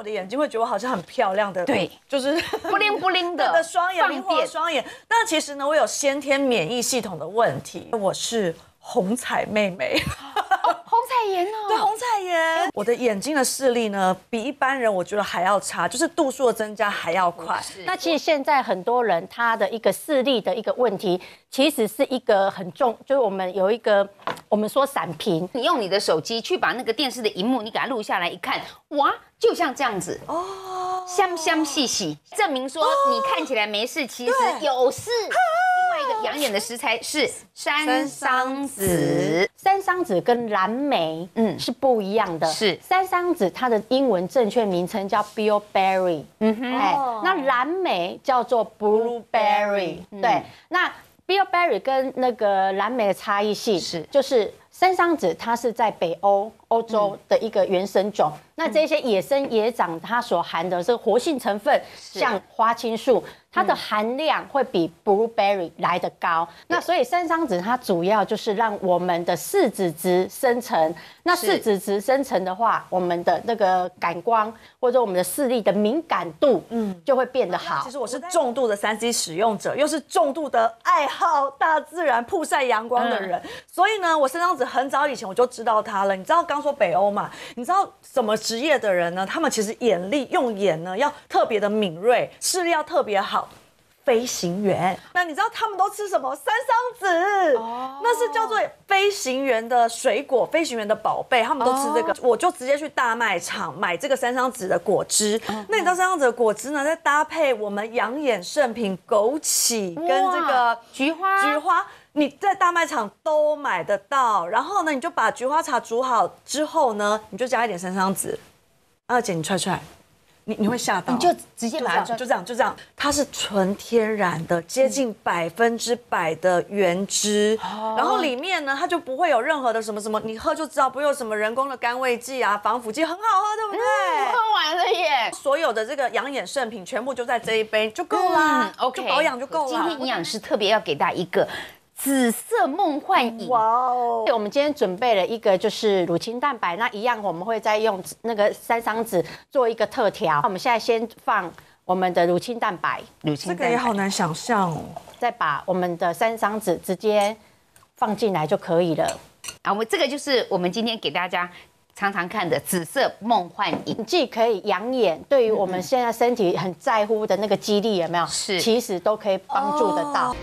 我的眼睛会觉得我好像很漂亮的，对，就是不灵不灵 的双眼，或者双眼。但其实呢，我有先天免疫系统的问题，我是红彩妹妹。哦，红彩眼哦，对，红彩眼。我的眼睛的视力呢，比一般人我觉得还要差，就是度数的增加还要快。那其实现在很多人他的一个视力的一个问题，其实是一个很重，就是我们有一个。我们说闪屏，你用你的手机去把那个电视的荧幕，你给它录下来，一看，哇，就像这样子哦，香香细细，证明说你看起来没事，其实有事。另外一个养眼的食材是山桑子，山桑子跟蓝莓嗯是不一样的，是山桑子它的英文正确名称叫 bilberry，嗯哼，哎，那蓝莓叫做 blueberry，对，那。bilberry 跟那个蓝莓的差异性是，就是山桑子，它是在北欧欧洲的一个原生种。那这些野生野长，它所含的个活性成分，像花青素，它的含量会比 blueberry 来得高。那所以山桑子它主要就是让我们的四紫质生成。那四紫质生成的话，我们的那个感光或者我们的视力的敏感度，嗯，就会变得好。其实我是重度的三 C 使用者，又是重度的爱好大自然曝晒阳光的人，所以呢，我山桑子很早以前我就知道它了。你知道刚说北欧嘛？你知道什么？职业的人呢，他们其实眼力用眼呢要特别的敏锐，视力要特别好。飞行员，那你知道他们都吃什么？三桑子，那是叫做飞行员的水果，飞行员的宝贝，他们都吃这个。我就直接去大卖场买这个三桑子的果汁。那你知道三桑子的果汁呢，再搭配我们养眼圣品枸杞跟这个菊花，菊花。你在大卖场都买得到，然后呢，你就把菊花茶煮好之后呢，你就加一点山苍子。二姐，你踹出你你会吓到。你就直接拿，就这样，就这样，它是纯天然的，接近百分之百的原汁。然后里面呢，它就不会有任何的什么什么，你喝就知道，不有什么人工的甘味剂啊、防腐剂，很好喝，对不对？喝完了耶，所有的这个养眼圣品全部就在这一杯，就够了。嗯，OK。就保养就够了。今天营养师特别要给大家一个。紫色梦幻影，哇哦！我们今天准备了一个就是乳清蛋白，那一样我们会再用那个三桑子做一个特调。那我们现在先放我们的乳清蛋白，乳清蛋白这个也好难想象哦。再把我们的三桑子直接放进来就可以了。啊，我们这个就是我们今天给大家常常看的紫色梦幻影，既可以养眼，对于我们现在身体很在乎的那个肌力有没有？是，其实都可以帮助得到。